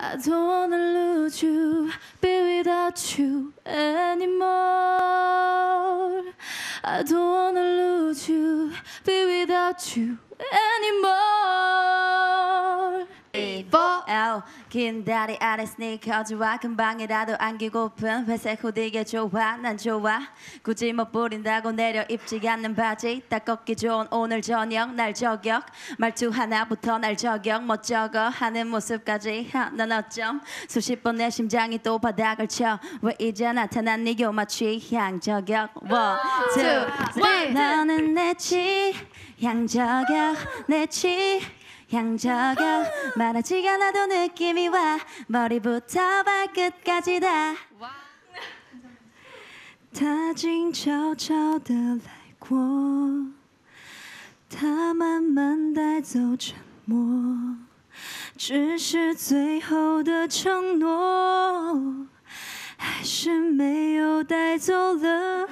I don't wanna lose you, be without you anymore. I don't wanna lose you, be without you anymore. 긴 다리 아래 스니커즈와 금방이라도 안기고픈 회색 후디게 좋아 난 좋아 굳이 못 부린다고 내려 입지 않는 바지 딱 걷기 좋은 오늘 저녁 날 저격 말투 하나부터 날 저격 못 적어 하는 모습까지 하, 어쩜 수십 번 내 심장이 또 바닥을 쳐 왜 이제 나타난 네 교마 취향 저격 원, 투, 쓰 나는 내 취향 저격 내취 像적여많아지거나도느낌이와머리부터발끝까지다他静悄悄地来过，他慢慢带走沉默，只是最后的承诺，还是没有带走了。